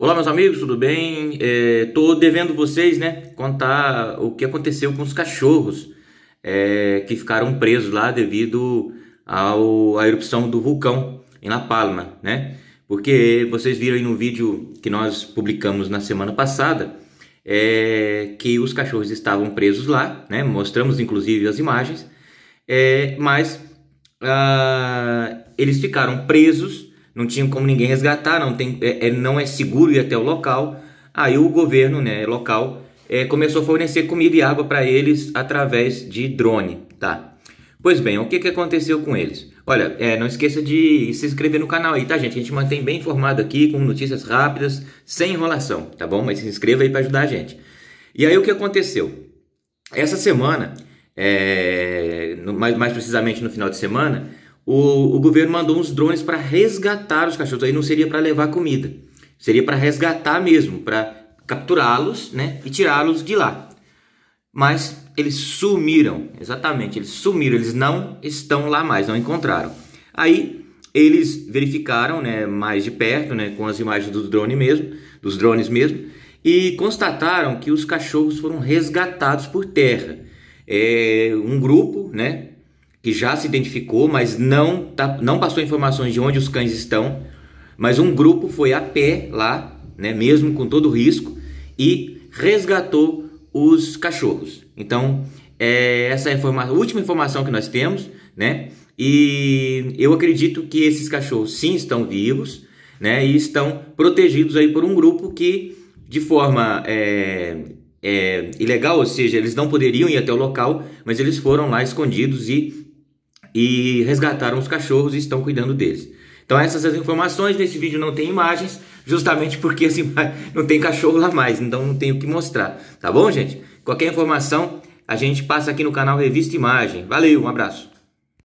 Olá, meus amigos, tudo bem? Estou é, devendo vocês, né, contar o que aconteceu com os cachorros é, que ficaram presos lá devido ao, à erupção do vulcão em La Palma, né? Porque vocês viram aí no vídeo que nós publicamos na semana passada é, que os cachorros estavam presos lá, né? Mostramos inclusive as imagens, é, mas ah, eles ficaram presos não tinha como ninguém resgatar, não, tem, é, é, não é seguro ir até o local. Aí o governo né, local é, começou a fornecer comida e água para eles através de drone. Tá? Pois bem, o que, que aconteceu com eles? Olha, é, não esqueça de se inscrever no canal aí, tá, gente? A gente mantém bem informado aqui, com notícias rápidas, sem enrolação, tá bom? Mas se inscreva aí para ajudar a gente. E aí, o que aconteceu? Essa semana, é, mais, mais precisamente no final de semana, o, o governo mandou uns drones para resgatar os cachorros. Aí não seria para levar comida, seria para resgatar mesmo, para capturá-los né, e tirá-los de lá. Mas eles sumiram, exatamente, eles sumiram, eles não estão lá mais, não encontraram. Aí eles verificaram né, mais de perto, né, com as imagens do drone mesmo, dos drones mesmo, e constataram que os cachorros foram resgatados por terra. É, um grupo né, que já se identificou, mas não, tá, não passou informações de onde os cães estão. Mas um grupo foi a pé lá, né, mesmo com todo o risco, e resgatou os cachorros. Então, é essa informa a última informação que nós temos, né? E eu acredito que esses cachorros sim estão vivos, né? E estão protegidos aí por um grupo que, de forma é, é, ilegal, ou seja, eles não poderiam ir até o local, mas eles foram lá escondidos e e resgataram os cachorros e estão cuidando deles. Então essas as informações nesse vídeo não tem imagens, justamente porque assim, não tem cachorro lá mais, então não tenho o que mostrar, tá bom, gente? Qualquer informação a gente passa aqui no canal Revista Imagem. Valeu, um abraço.